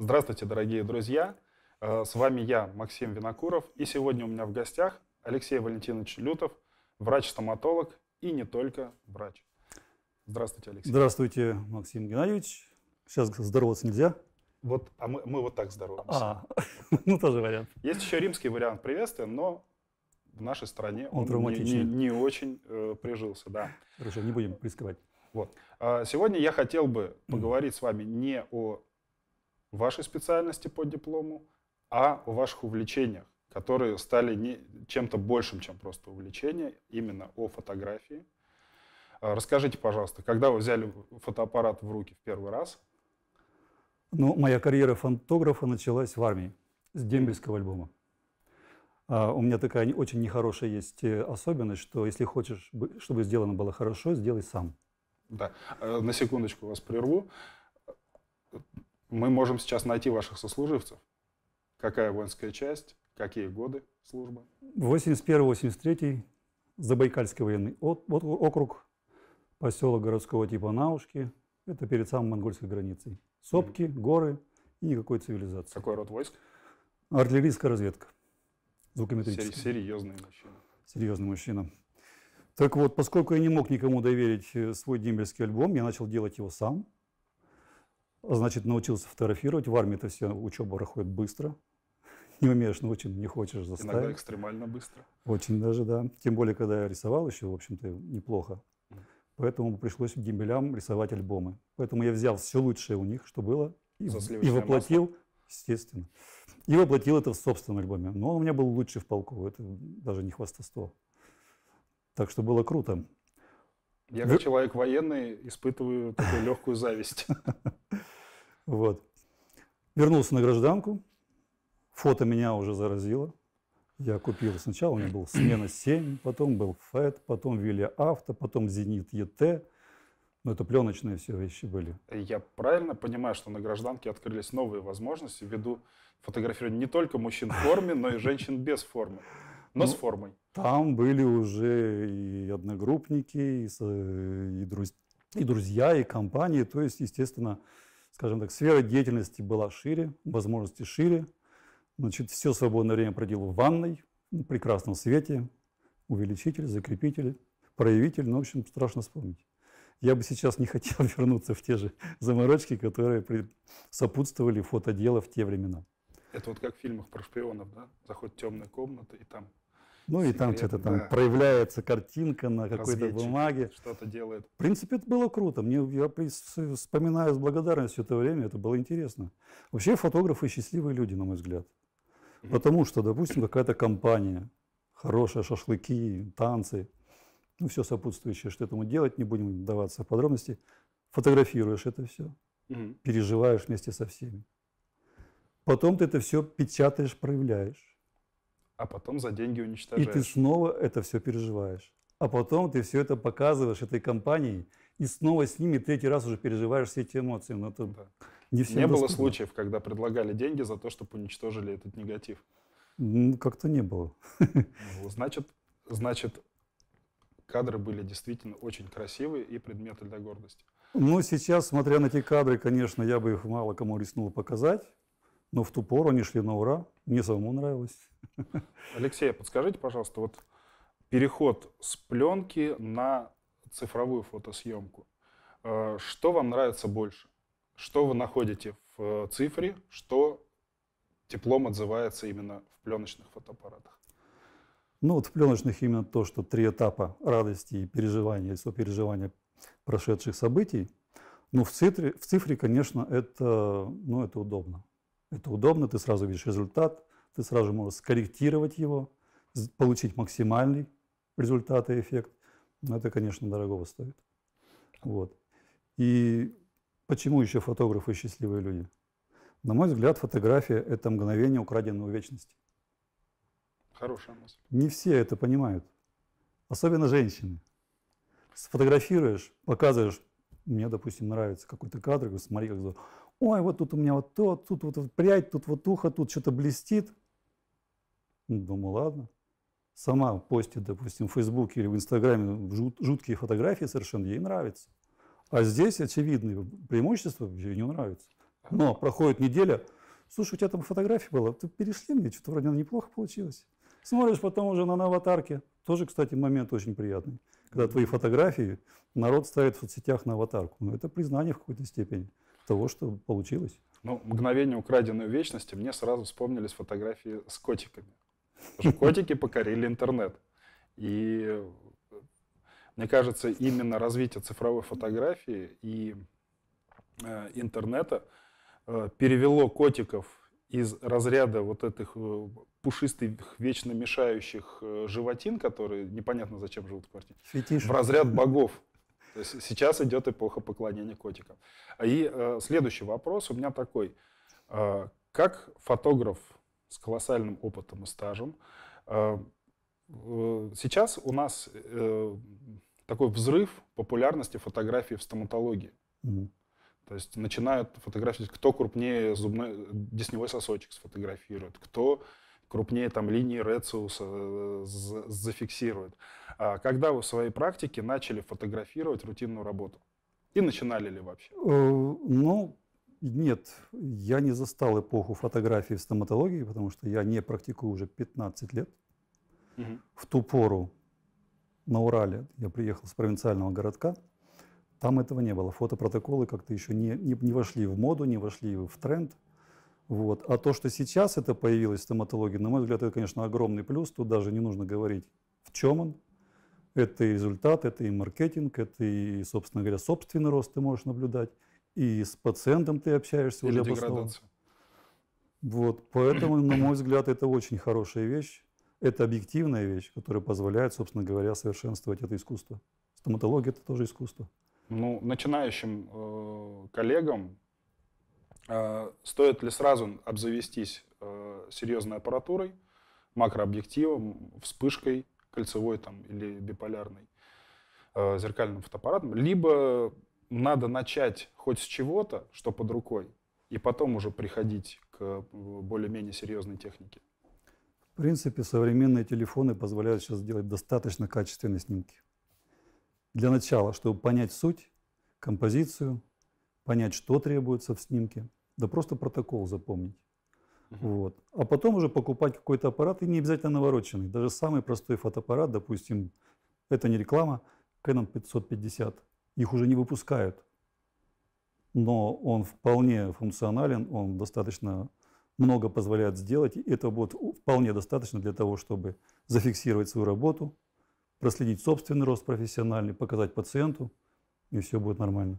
Здравствуйте, дорогие друзья! Э, с вами я, Максим Винокуров, и сегодня у меня в гостях Алексей Валентинович Лютов, врач-стоматолог и не только врач. Здравствуйте, Алексей. Здравствуйте, Максим Геннадьевич. Сейчас здороваться нельзя. Вот, а мы, мы вот так здороваемся. А, ну тоже вариант. Есть еще римский вариант приветствия, но в нашей стране он, он не, не, не очень э, прижился, да. Хорошо, не будем э, рисковать. Вот. А сегодня я хотел бы поговорить mm. с вами не о вашей специальности по диплому, а о ваших увлечениях, которые стали не, чем-то большим, чем просто увлечение, именно о фотографии. А, расскажите, пожалуйста, когда вы взяли фотоаппарат в руки в первый раз? Ну, моя карьера фотографа началась в армии с дембельского альбома. А, у меня такая очень нехорошая есть э, особенность, что если хочешь, чтобы сделано было хорошо, сделай сам. Да, э, на секундочку вас прерву. Мы можем сейчас найти ваших сослуживцев. Какая воинская часть, какие годы службы? 81-83, Забайкальский военный округ, поселок городского типа Наушки. Это перед самой монгольской границей. Сопки, mm-hmm. горы и никакой цивилизации. Какой род войск? Артиллерийская разведка. Звукометрическая. Серьезный мужчина. Серьезный мужчина. Так вот, поскольку я не мог никому доверить э, свой дембельский альбом, я начал делать его сам. Значит, научился фотографировать. В армии это все учеба проходит быстро. Не умеешь научить, не хочешь заставить. Иногда экстремально быстро. Очень даже, да. Тем более, когда я рисовал еще, в общем-то, неплохо. Поэтому пришлось дембелям рисовать альбомы. Поэтому я взял все лучшее у них, что было, и, и воплотил, масло. естественно, и воплотил это в собственном альбоме. Но он у меня был лучший в полку, это даже не хвастовство. Так что было круто. Я как человек военный испытываю такую легкую зависть. Вот. Вернулся на гражданку. Фото меня уже заразило. Я купил сначала, у меня был смена 7, потом был ФЭД, потом Вилли Авто, потом Зенит ЕТ. Но ну, это пленочные все вещи были. Я правильно понимаю, что на гражданке открылись новые возможности ввиду фотографирования не только мужчин в форме, но и женщин без формы но ну, с формой. Там были уже и одногруппники, и, э, и, друз, и друзья, и компании. То есть, естественно, скажем так, сфера деятельности была шире, возможности шире. Значит, все свободное время проделал в ванной, в прекрасном свете, увеличитель, закрепитель, проявитель, ну, в общем, страшно вспомнить. Я бы сейчас не хотел вернуться в те же заморочки, которые при... сопутствовали фотоделу в те времена. Это вот как в фильмах про шпионов, да? Заход в темную комнату, и там ну секрет, и там что-то там да. проявляется картинка на какой-то бумаге. Что-то делает. В принципе, это было круто. Мне, я вспоминаю с благодарностью это время, это было интересно. Вообще фотографы счастливые люди, на мой взгляд. mm Потому что, допустим, какая-то компания, хорошие шашлыки, танцы, ну все сопутствующее, что этому делать, не будем даваться в подробности. Фотографируешь это все, mm переживаешь вместе со всеми. Потом ты это все печатаешь, проявляешь а потом за деньги уничтожаешь. И ты снова это все переживаешь. А потом ты все это показываешь этой компании, и снова с ними третий раз уже переживаешь все эти эмоции. Но ну, это да. не, не было случаев, когда предлагали деньги за то, чтобы уничтожили этот негатив? Ну, как-то не было. Ну, значит, значит, кадры были действительно очень красивые и предметы для гордости. Ну, сейчас, смотря на эти кадры, конечно, я бы их мало кому рискнул показать. Но в ту пору они шли на ура, мне самому нравилось. Алексей, а подскажите, пожалуйста, вот переход с пленки на цифровую фотосъемку. Э, что вам нравится больше? Что вы находите в э, цифре, что теплом отзывается именно в пленочных фотоаппаратах? Ну вот в пленочных именно то, что три этапа радости и переживания, и сопереживания прошедших событий. Ну в цифре, в цифре конечно, это, ну, это удобно. Это удобно, ты сразу видишь результат, ты сразу можешь скорректировать его, получить максимальный результат и эффект. Но это, конечно, дорогого стоит. Вот. И почему еще фотографы счастливые люди? На мой взгляд, фотография – это мгновение, украденного вечности. Хорошая мысль. Не все это понимают. Особенно женщины. Сфотографируешь, показываешь, мне, допустим, нравится какой-то кадр, смотри, как здорово. Ой, вот тут у меня вот то, тут вот, вот прядь, тут вот ухо, тут что-то блестит. Думаю, ладно. Сама постит, допустим, в Фейсбуке или в Инстаграме жут, жуткие фотографии совершенно, ей нравится. А здесь очевидные преимущества, ей не нравится. Но проходит неделя, слушай, у тебя там фотография была, ты перешли мне, что-то вроде неплохо получилось. Смотришь потом уже на, аватарке. Тоже, кстати, момент очень приятный. Когда твои фотографии народ ставит в соцсетях на аватарку. Ну, это признание в какой-то степени того, что получилось. Ну, мгновение украденной вечности мне сразу вспомнились фотографии с котиками. котики покорили интернет. И мне кажется, именно развитие цифровой фотографии и э, интернета э, перевело котиков из разряда вот этих э, пушистых, вечно мешающих животин, которые непонятно зачем живут в квартире, Фетиш. в разряд богов. То есть сейчас идет эпоха поклонения котикам. И э, следующий вопрос у меня такой. Э, как фотограф с колоссальным опытом и стажем, э, э, сейчас у нас э, такой взрыв популярности фотографии в стоматологии. Угу. То есть начинают фотографировать, кто крупнее зубной э, десневой сосочек сфотографирует, кто крупнее там линии Рециуса э, зафиксирует. А когда вы в своей практике начали фотографировать рутинную работу? И начинали ли вообще? Э, ну, нет, я не застал эпоху фотографии в стоматологии, потому что я не практикую уже 15 лет. Угу. В ту пору на Урале я приехал с провинциального городка, там этого не было. Фотопротоколы как-то еще не, не, не вошли в моду, не вошли в тренд. Вот. А то, что сейчас это появилось в стоматологии, на мой взгляд, это, конечно, огромный плюс. Тут даже не нужно говорить, в чем он. Это и результат, это и маркетинг, это и, собственно говоря, собственный рост ты можешь наблюдать. И с пациентом ты общаешься Или уже Вот. Поэтому, на мой взгляд, это очень хорошая вещь. Это объективная вещь, которая позволяет, собственно говоря, совершенствовать это искусство. Стоматология – это тоже искусство. Ну, начинающим э, коллегам а, стоит ли сразу обзавестись э, серьезной аппаратурой, макрообъективом, вспышкой кольцевой там, или биполярной, э, зеркальным фотоаппаратом, либо надо начать хоть с чего-то, что под рукой, и потом уже приходить к э, более-менее серьезной технике. В принципе, современные телефоны позволяют сейчас делать достаточно качественные снимки. Для начала, чтобы понять суть, композицию, понять, что требуется в снимке, да просто протокол запомнить. uh Вот. А потом уже покупать какой-то аппарат, и не обязательно навороченный. Даже самый простой фотоаппарат, допустим, это не реклама, Canon 550, их уже не выпускают. Но он вполне функционален, он достаточно много позволяет сделать, и этого будет вполне достаточно для того, чтобы зафиксировать свою работу, проследить собственный рост профессиональный, показать пациенту, и все будет нормально.